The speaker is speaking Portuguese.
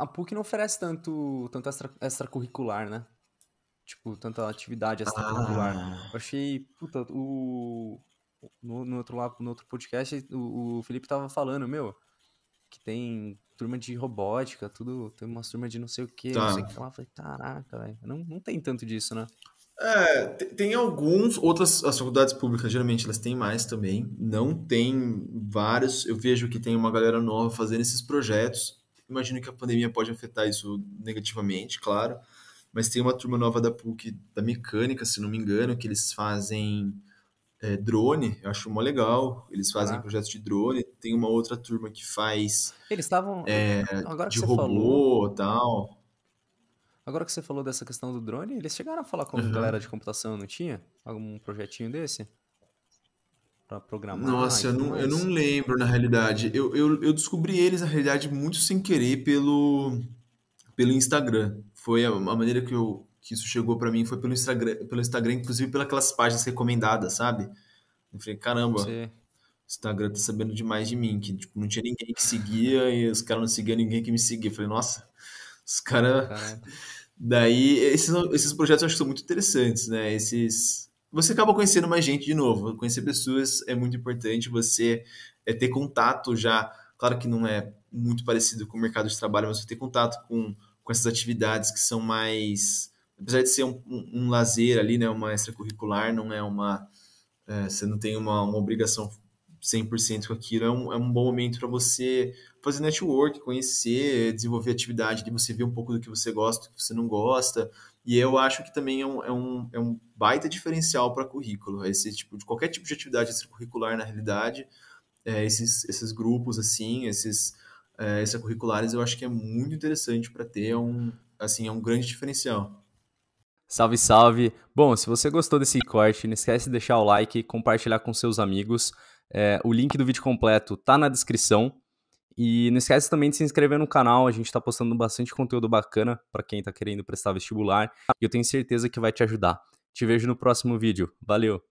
a PUC não oferece tanto, tanto extra, extracurricular, né? Tipo, tanta atividade extracurricular. Ah. Eu achei, puta, o... No, no, outro, no outro podcast, o, o Felipe tava falando, meu, que tem turma de robótica, tudo, tem umas turmas de não sei o que, tá. não sei o que lá. Eu falei, caraca, velho, não, não tem tanto disso, né? É, tem alguns, outras, as faculdades públicas geralmente elas têm mais também, não tem vários, eu vejo que tem uma galera nova fazendo esses projetos, Imagino que a pandemia pode afetar isso negativamente, claro. Mas tem uma turma nova da PUC, da mecânica, se não me engano, que eles fazem é, drone, eu acho mó legal. Eles tá. fazem ah. projetos de drone. Tem uma outra turma que faz. Eles estavam. É, agora que de você robô falou... tal. Agora que você falou dessa questão do drone, eles chegaram a falar com a galera de computação, não tinha? Algum projetinho desse? para programar? Nossa, eu não, eu não, lembro na realidade. Eu, eu, eu, descobri eles na realidade muito sem querer pelo, pelo Instagram. Foi a, a maneira que, eu, que isso chegou para mim foi pelo Instagram, pelo Instagram, inclusive pelas páginas recomendadas, sabe? Eu falei, caramba, o Instagram tá sabendo demais de mim, que tipo, não tinha ninguém que seguia e os caras não seguiam ninguém que me seguia. Eu falei, nossa, os caras. Daí, esses, esses projetos eu acho que são muito interessantes, né? Esses, você acaba conhecendo mais gente de novo. Conhecer pessoas é muito importante, você é ter contato já. Claro que não é muito parecido com o mercado de trabalho, mas você ter contato com, com essas atividades que são mais. Apesar de ser um, um, um lazer ali, né, uma extracurricular, não é uma. É, você não tem uma, uma obrigação 100% com aquilo, é um, é um bom momento para você fazer network, conhecer, desenvolver atividade, de você ver um pouco do que você gosta, do que você não gosta. E eu acho que também é um, é um, é um baita diferencial para currículo. Esse tipo de qualquer tipo de atividade extracurricular, na realidade, é, esses, esses grupos assim, esses é, extracurriculares, eu acho que é muito interessante para ter é um assim é um grande diferencial. Salve, salve! Bom, se você gostou desse corte, não esquece de deixar o like, compartilhar com seus amigos. É, o link do vídeo completo tá na descrição. E não esquece também de se inscrever no canal, a gente está postando bastante conteúdo bacana para quem está querendo prestar vestibular. E eu tenho certeza que vai te ajudar. Te vejo no próximo vídeo. Valeu!